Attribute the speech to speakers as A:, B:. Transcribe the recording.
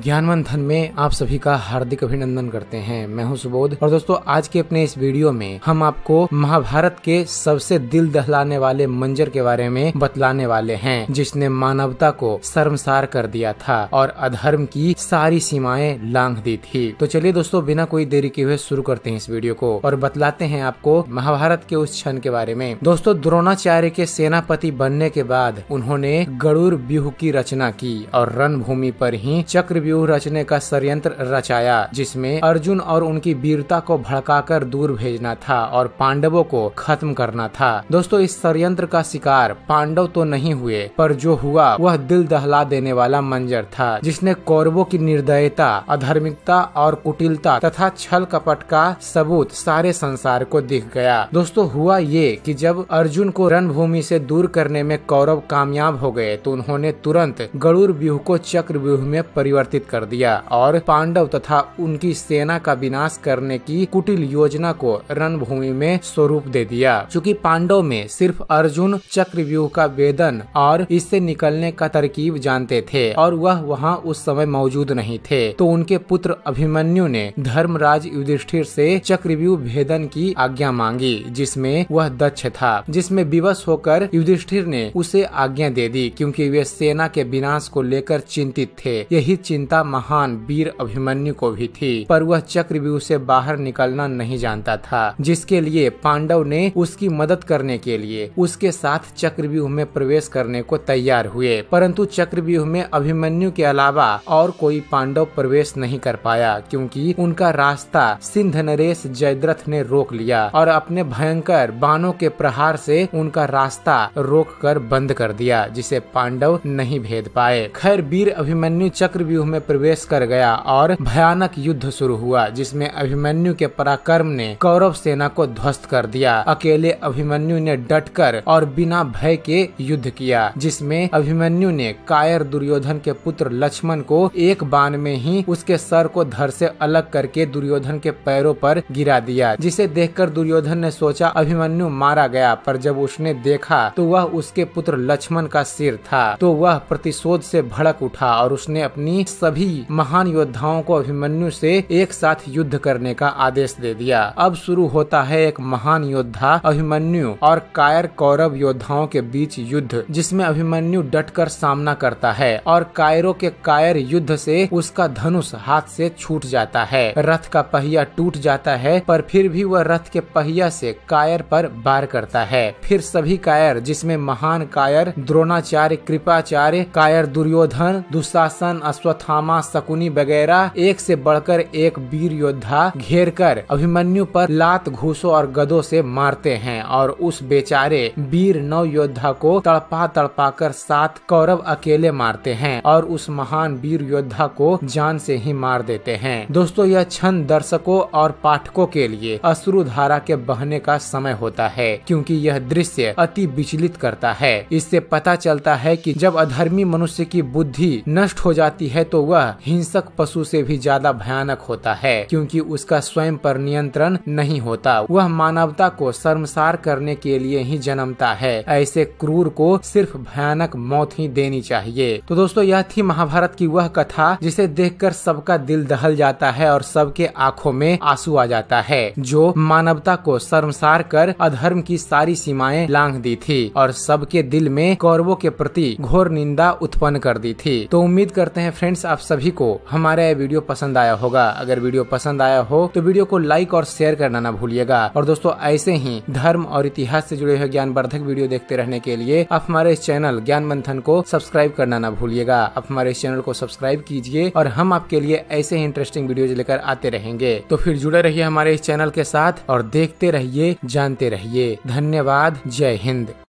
A: ज्ञान मंथन में आप सभी का हार्दिक अभिनंदन करते हैं मैं हूं सुबोध और दोस्तों आज के अपने इस वीडियो में हम आपको महाभारत के सबसे दिल दहलाने वाले मंजर के बारे में बतलाने वाले हैं जिसने मानवता को शर्मसार कर दिया था और अधर्म की सारी सीमाएं लांघ दी थी तो चलिए दोस्तों बिना कोई देरी के हुए शुरू करते हैं इस वीडियो को और बतलाते हैं आपको महाभारत के उस क्षण के बारे में दोस्तों द्रोणाचार्य के सेनापति बनने के बाद उन्होंने गरुड़ व्यूह की रचना की और रणभूमि पर ही चक्र व्यूह रचने का षडयंत्र रचाया जिसमें अर्जुन और उनकी वीरता को भड़काकर दूर भेजना था और पांडवों को खत्म करना था दोस्तों इस षडयंत्र का शिकार पांडव तो नहीं हुए पर जो हुआ वह दिल दहला देने वाला मंजर था जिसने कौरवों की निर्दयता अधार्मिकता और कुटिलता तथा छल कपट का सबूत सारे संसार को दिख गया दोस्तों हुआ ये कि जब अर्जुन को रणभूमि से दूर करने में कौरव कामयाब हो गए तो उन्होंने तुरंत गरुड़ व्यूह को चक्र व्यूह में परिवर्तित परिवर्तित कर दिया और पांडव तथा उनकी सेना का विनाश करने की कुटिल योजना को रणभूमि में स्वरूप दे दिया चूँकि पांडव में सिर्फ अर्जुन चक्रव्यूह का वेदन और इससे निकलने का तरकीब जानते थे और वह वहाँ उस समय मौजूद नहीं थे तो उनके पुत्र अभिमन्यु ने धर्मराज युधिष्ठिर से चक्रव्यूह भेदन की आज्ञा मांगी जिसमें वह दक्ष था जिसमें विवश होकर युधिष्ठिर ने उसे आज्ञा दे दी क्योंकि वे सेना के विनाश को लेकर चिंतित थे यही चिंता महान वीर अभिमन्यु को भी थी पर वह चक्रव्यूह से बाहर निकलना नहीं जानता था जिसके लिए पांडव ने उसकी मदद करने के लिए उसके साथ चक्रव्यूह में प्रवेश करने को तैयार हुए परंतु चक्रव्यूह में अभिमन्यु के अलावा और कोई पांडव प्रवेश नहीं कर पाया क्योंकि उनका रास्ता सिंध नरेश जयद्रथ ने रोक लिया और अपने भयंकर बाणों के प्रहार से उनका रास्ता रोक कर बंद कर दिया जिसे पांडव नहीं भेद पाए खैर वीर अभिमन्यु चक्रव्यूह व्यूह में प्रवेश कर गया और भयानक युद्ध शुरू हुआ जिसमें अभिमन्यु के पराक्रम ने कौरव सेना को ध्वस्त कर दिया अकेले अभिमन्यु ने कर और बिना भय के युद्ध किया जिसमे अभिमन्यु ने कायर दुर्योधन के पुत्र लक्ष्मण को एक बाण में ही उसके सर को धर से अलग करके दुर्योधन के पैरों पर गिरा दिया जिसे देखकर दुर्योधन ने सोचा अभिमन्यु मारा गया पर जब उसने देखा तो वह उसके पुत्र लक्ष्मण का सिर था तो वह प्रतिशोध से भड़क उठा और उसने अपनी सभी महान योद्धाओं को अभिमन्यु से एक साथ युद्ध करने का आदेश दे दिया अब शुरू होता है एक महान योद्धा अभिमन्यु और कायर कौरव योद्धाओं के बीच युद्ध जिसमें अभिमन्यु डटकर सामना करता है और कायरों के कायर युद्ध से उसका धनुष हाथ से छूट जाता है रथ का पहिया टूट जाता है पर फिर भी वह रथ के पहिया से कायर पर बार करता है फिर सभी कायर जिसमें महान कायर द्रोणाचार्य कृपाचार्य कायर दुर्योधन दुशासन अश्वत्थ थामा शकुनी वगैरह एक से बढ़कर एक वीर योद्धा घेर कर अभिमन्यु पर लात घूसो और गदों से मारते हैं और उस बेचारे वीर नव योद्धा को तड़पा तड़पा कर सात कौरव अकेले मारते हैं और उस महान वीर योद्धा को जान से ही मार देते हैं दोस्तों यह क्षण दर्शकों और पाठकों के लिए अश्रु धारा के बहने का समय होता है क्योंकि यह दृश्य अति विचलित करता है इससे पता चलता है कि जब अधर्मी मनुष्य की बुद्धि नष्ट हो जाती है तो वह हिंसक पशु से भी ज्यादा भयानक होता है क्योंकि उसका स्वयं पर नियंत्रण नहीं होता वह मानवता को शर्मसार करने के लिए ही जन्मता है ऐसे क्रूर को सिर्फ भयानक मौत ही देनी चाहिए तो दोस्तों यह थी महाभारत की वह कथा जिसे देख सबका दिल दहल जाता है और सबके आँखों में आंसू आ जाता है जो मानवता को शर्मसार कर अधर्म की सारी सीमाएं लांग दी थी और सबके दिल में कौरवों के प्रति घोर निंदा उत्पन्न कर दी थी तो उम्मीद करते हैं फ्रेंड्स फ्रेंड्स आप सभी को हमारा यह वीडियो पसंद आया होगा अगर वीडियो पसंद आया हो तो वीडियो को लाइक और शेयर करना ना भूलिएगा और दोस्तों ऐसे ही धर्म और इतिहास से जुड़े हुए वर्धक वीडियो देखते रहने के लिए आप हमारे इस चैनल ज्ञान मंथन को सब्सक्राइब करना ना भूलिएगा आप हमारे इस चैनल को सब्सक्राइब कीजिए और हम आपके लिए ऐसे ही इंटरेस्टिंग वीडियो लेकर आते रहेंगे तो फिर जुड़े रहिए हमारे इस चैनल के साथ और देखते रहिए जानते रहिए धन्यवाद जय हिंद